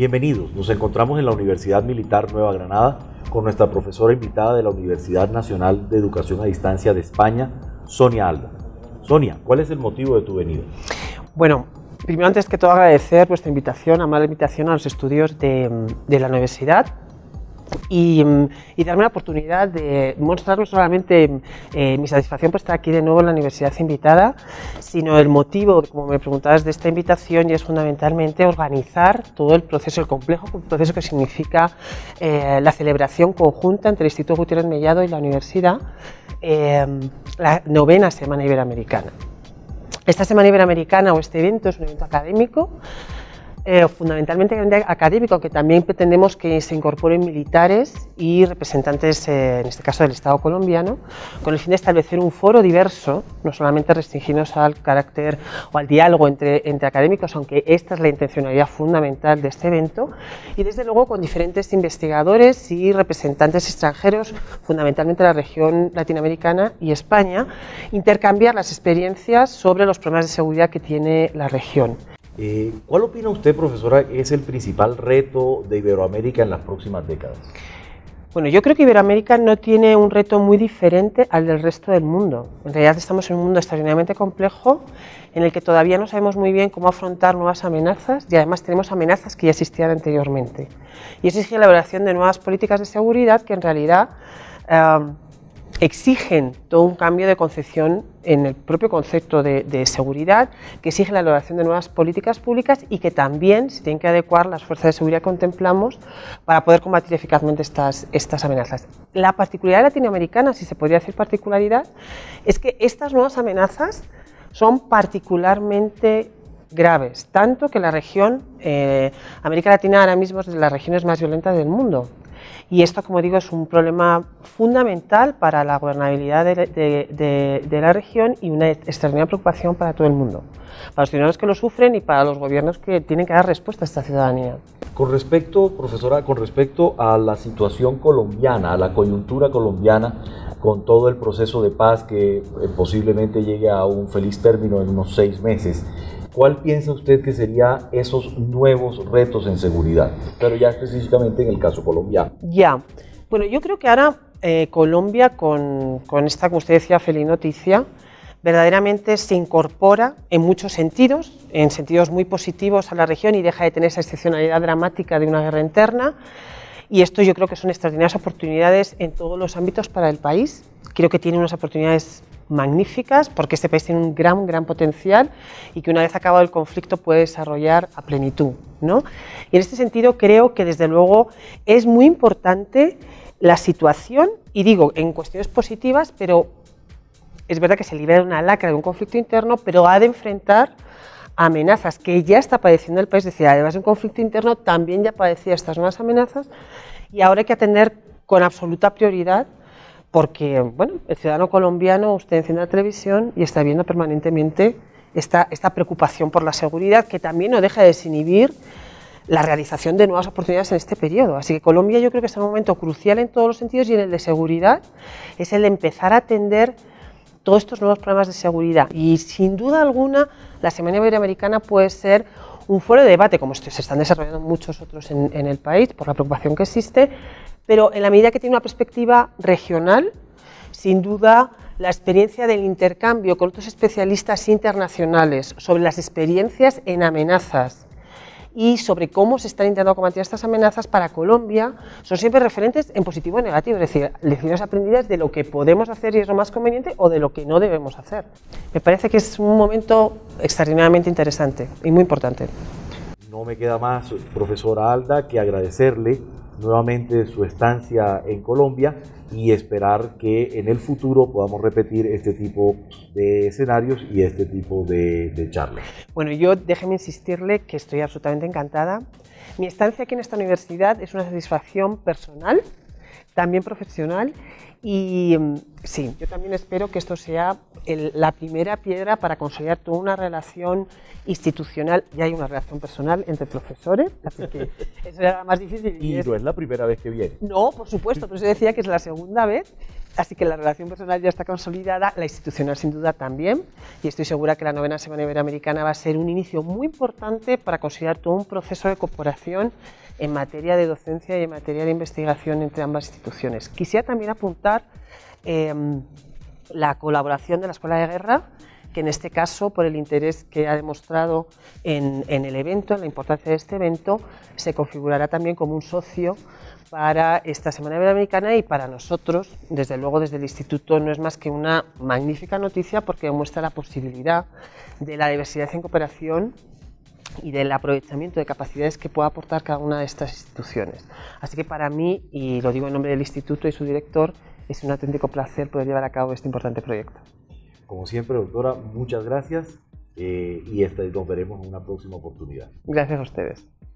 Bienvenidos, nos encontramos en la Universidad Militar Nueva Granada con nuestra profesora invitada de la Universidad Nacional de Educación a Distancia de España, Sonia Alba. Sonia, ¿cuál es el motivo de tu venida? Bueno, primero antes que todo agradecer vuestra invitación, amable invitación a los estudios de, de la universidad Mm, y, darme la oportunidad de mostrar no solamente eh, mi satisfacción por estar aquí de nuevo en la universidad invitada, sino el motivo, como me preguntabas, de esta invitación y es fundamentalmente organizar todo el proceso, el complejo un proceso que significa eh, la celebración conjunta entre el Instituto Gutiérrez Mellado y la universidad, em, la novena Semana Iberoamericana. Esta Semana Iberoamericana o este evento es un evento académico eh, fundamentalmente académico, que también pretendemos que se incorporen militares y representantes, eh, en este caso del Estado colombiano, con el fin de establecer un foro diverso, no solamente restringirnos al carácter o al diálogo entre, entre académicos, aunque esta es la intencionalidad fundamental de este evento, y desde luego con diferentes investigadores y representantes extranjeros, fundamentalmente de la región latinoamericana y España, intercambiar las experiencias sobre los problemas de seguridad que tiene la región. Eh, ¿Cuál opina usted, profesora, que es el principal reto de Iberoamérica en las próximas décadas? Bueno, yo creo que Iberoamérica no tiene un reto muy diferente al del resto del mundo. En realidad estamos en un mundo extraordinariamente complejo en el que todavía no sabemos muy bien cómo afrontar nuevas amenazas y además tenemos amenazas que ya existían anteriormente. Y eso exige la elaboración de nuevas políticas de seguridad que en realidad... Eh, exigen todo un cambio de concepción en el propio concepto de, seguridad, que exige la elaboración de nuevas políticas públicas y que también se tienen que adecuar las fuerzas de seguridad que contemplamos para poder combatir eficazmente estas, amenazas. La particularidad latinoamericana, si se podría decir particularidad, es que estas nuevas amenazas son particularmente graves, tanto que la región, eh, América Latina ahora mismo es de las regiones más violentas del mundo. Y esto, como digo, es un problema fundamental para la gobernabilidad de, la región y una extraordinaria preocupación para todo el mundo, para los ciudadanos que lo sufren y para los gobiernos que tienen que dar respuesta a esta ciudadanía. Con respecto, profesora, con respecto a la situación colombiana, a la coyuntura colombiana, con todo el proceso de paz que eh, posiblemente llegue a un feliz término en unos seis meses, ¿Cuál piensa usted que serían esos nuevos retos en seguridad? Pero ya específicamente en el caso colombiano. Ya. Bueno, yo creo que ahora eh, Colombia, con, con, esta, como usted decía, feliz noticia, verdaderamente se incorpora en muchos sentidos, en sentidos muy positivos a la región y deja de tener esa excepcionalidad dramática de una guerra interna. Y esto yo creo que son extraordinarias oportunidades en todos los ámbitos para el país. Creo que tiene unas oportunidades magníficas porque este país tiene un gran, gran potencial y que una vez acabado el conflicto puede desarrollar a plenitud. ¿no? Y en este sentido creo que desde luego es muy importante la situación, y digo en cuestiones positivas, pero es verdad que se libera una lacra de un conflicto interno, pero ha de enfrentar amenazas que ya está padeciendo el país, es decir, además de un conflicto interno, también ya padecía estas nuevas amenazas y ahora hay que atender con absoluta prioridad porque, bueno, el ciudadano colombiano, usted enciende la televisión y está viendo permanentemente esta, esta preocupación por la seguridad, que también no deja de desinhibir la realización de nuevas oportunidades en este periodo. Así que Colombia yo creo que está en un momento crucial en todos los sentidos y en el de seguridad es el de empezar a atender todos estos nuevos problemas de seguridad. Y sin duda alguna la Semana Iberoamericana puede ser un foro de debate, como se están desarrollando muchos otros en, en el país, por la preocupación que existe, pero en la medida que tiene una perspectiva regional, sin duda la experiencia del intercambio con otros especialistas internacionales sobre las experiencias en amenazas y sobre cómo se están intentando combatir estas amenazas para Colombia son siempre referentes en positivo o negativo, es decir, lecciones aprendidas de lo que podemos hacer y es lo más conveniente o de lo que no debemos hacer. Me parece que es un momento extraordinariamente interesante y muy importante. No me queda más, profesora Alda, que agradecerle nuevamente su estancia en Colombia y esperar que en el futuro podamos repetir este tipo de escenarios y este tipo de, charlas. Bueno, yo déjeme insistirle que estoy absolutamente encantada. Mi estancia aquí en esta universidad es una satisfacción personal, también profesional y mm, sí, yo también espero que esto sea la primera piedra para consolidar toda una relación institucional. Ya hay una relación personal entre profesores, así que eso era más difícil. Y, es... no es la primera vez que viene. No, por supuesto, pero se decía que es la segunda vez. Así que la relación personal ya está consolidada, la institucional sin duda también, y estoy segura que la novena Semana Iberoamericana va a ser un inicio muy importante para consolidar todo un proceso de cooperación en materia de docencia y en materia de investigación entre ambas instituciones. Quisiera también apuntar Em, la colaboración de la Escuela de Guerra, que en este caso, por el interés que ha demostrado en, el evento, en la importancia de este evento, se configurará también como un socio para esta Semana Iberoamericana y para nosotros, desde luego desde el Instituto, no es más que una magnífica noticia porque muestra la posibilidad de la diversidad en cooperación y del aprovechamiento de capacidades que pueda aportar cada una de estas instituciones. Así que para mí, y lo digo en nombre del Instituto y su director, es un auténtico placer poder llevar a cabo este importante proyecto. Como siempre, doctora, muchas gracias eh, y nos veremos en una próxima oportunidad. Gracias a ustedes.